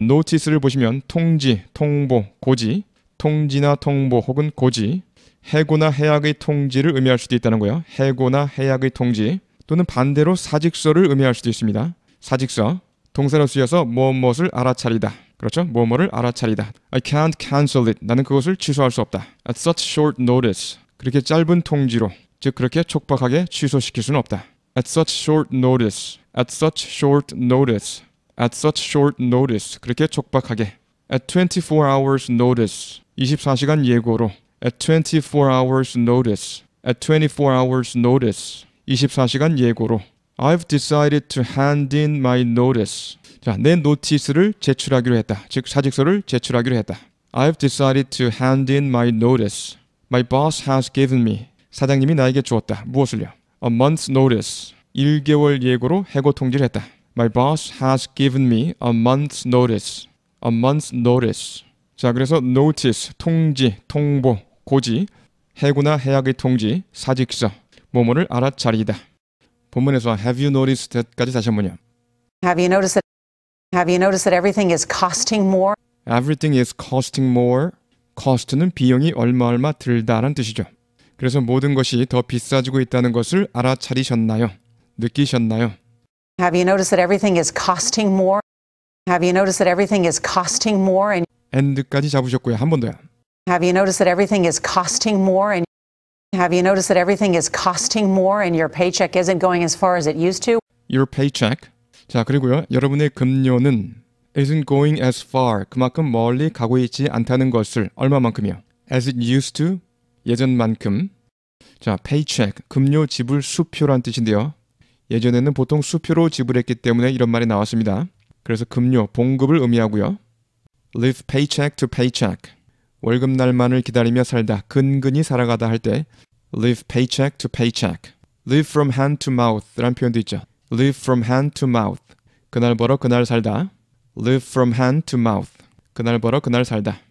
노티스를 보시면 통지, 통보, 고지, 통지나 통보 혹은 고지, 해고나 해약의 통지를 의미할 수도 있다는 거예요. 해고나 해약의 통지 또는 반대로 사직서를 의미할 수도 있습니다. 사직서 동사로 쓰여서 무엇무엇을 뭐, 알아차리다. 그렇죠? 무엇무엇을 뭐, 알아차리다. I can't cancel it. 나는 그것을 취소할 수 없다. At such short notice. 그렇게 짧은 통지로 즉 그렇게 촉박하게 취소시킬 수는 없다. At such short notice. At such short notice. at such short notice 그렇게 촉박하게 at 24 hours notice 24시간 예고로 at 24 hours notice at 24 hours notice 24시간 예고로 I've decided to hand in my notice 자, 내 노티스를 제출하기로 했다. 즉 사직서를 제출하기로 했다. I've decided to hand in my notice. My boss has given me. 사장님이 나에게 주었다. 무엇을요? A month's notice. 1개월 예고로 해고 통지를 했다. My boss has given me a month's notice. A month's notice. 자, 그래서 notice, 통지, 통보, 고지, 해구나 해악의 통지, 사직서, 뭐뭐를 알아차리다. 본문에서 have you noticed that까지 다시 한번요. Have you noticed that Have you noticed that everything is costing more? Everything is costing more. cost는 비용이 얼마 얼마 들다란 뜻이죠. 그래서 모든 것이 더 비싸지고 있다는 것을 알아차리셨나요? 느끼셨나요? Have you noticed that everything is costing more? Have you noticed that everything is costing more and and까지 잡으셨고요. 한 번 더요. Have you noticed that everything is costing more and have you noticed that everything is costing more and your paycheck isn't going as far as it used to? Your paycheck. 자, 그리고요. 여러분의 급료는 isn't going as far. 그만큼 멀리 가고 있지 않다는 것을 얼마만큼이요? as it used to 예전만큼. 자, paycheck 급료 지불 수표란 뜻인데요. 예전에는 보통 수표로 지불했기 때문에 이런 말이 나왔습니다. 그래서 급료, 봉급을 의미하고요. live paycheck to paycheck. 월급 날만을 기다리며 살다, 근근히 살아가다 할 때 live paycheck to paycheck. live from hand to mouth라는 표현도 있죠. live from hand to mouth. 그날 벌어 그날 살다. live from hand to mouth. 그날 벌어 그날 살다.